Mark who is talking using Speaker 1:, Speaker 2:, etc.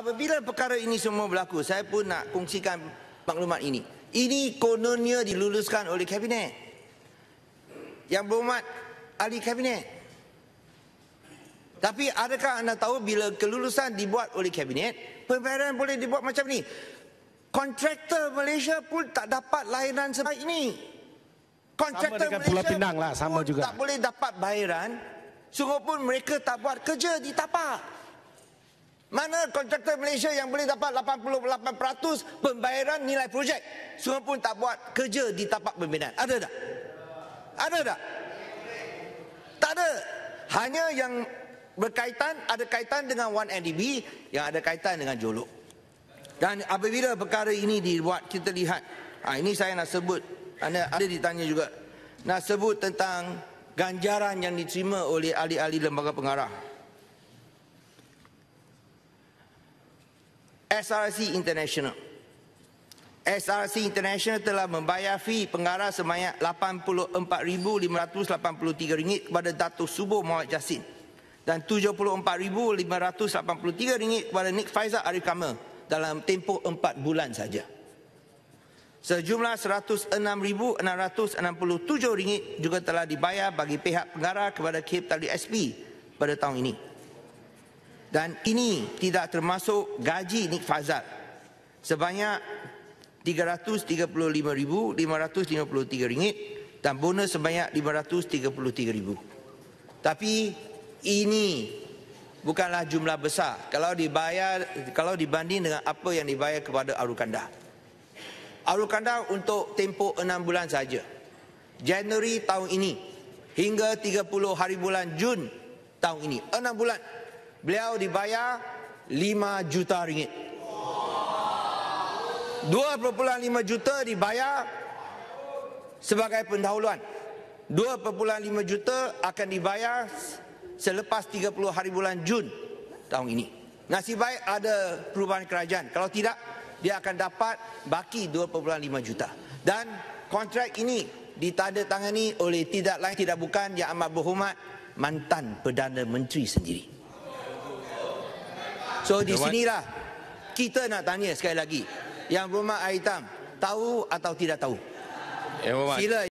Speaker 1: Apabila perkara ini semua berlaku, saya pun nak kongsikan maklumat ini. Ini kononnya diluluskan oleh kabinet. Yang berhormat ahli kabinet. Tapi adakah anda tahu bila kelulusan dibuat oleh kabinet, pembayaran boleh dibuat macam ni? Kontraktor Malaysia pun tak dapat layanan sebaik ini. Kontraktor sama dengan Pulau lah, sama juga. Tak boleh dapat bayaran, sungguh pun mereka tak buat kerja di tapak. Mana kontraktor Malaysia yang boleh dapat 88% pembayaran nilai projek? Semua pun tak buat kerja di tapak pembinaan. Ada tak? Ada tak? Tak ada. Hanya yang berkaitan, ada kaitan dengan 1NDB yang ada kaitan dengan Jolok. Dan apabila perkara ini dibuat, kita lihat. Ha, ini saya nak sebut. Anda ada ditanya juga. Nak sebut tentang ganjaran yang diterima oleh ahli-ahli lembaga pengarah. SRC International. SRC International telah membayar fee pengarah semayak RM84,583 kepada Dato' Subuh Muhammad Jasin dan RM74,583 kepada Nick Faizal Arif Kamal dalam tempoh 4 bulan saja. Sejumlah RM106,667 juga telah dibayar bagi pihak pengarah kepada KIP Tali SP pada tahun ini dan ini tidak termasuk gaji Nik Fazal sebanyak RM335,553 dan bonus sebanyak RM533,000. Tapi ini bukanlah jumlah besar kalau dibayar kalau dibanding dengan apa yang dibayar kepada Arukanda. Arukanda untuk tempoh enam bulan saja. Januari tahun ini hingga 30 hari bulan Jun tahun ini. enam bulan beliau dibayar 5 juta ringgit. 2.5 juta dibayar sebagai pendahuluan. 2.5 juta akan dibayar selepas 30 hari bulan Jun tahun ini. Nasib baik ada perubahan kerajaan. Kalau tidak, dia akan dapat baki 2.5 juta. Dan kontrak ini ditandatangani oleh tidak lain tidak bukan yang amat berhormat mantan Perdana Menteri sendiri. So di sinilah kita nak tanya sekali lagi. Yang rumah hitam tahu atau tidak tahu? Ya, Sila.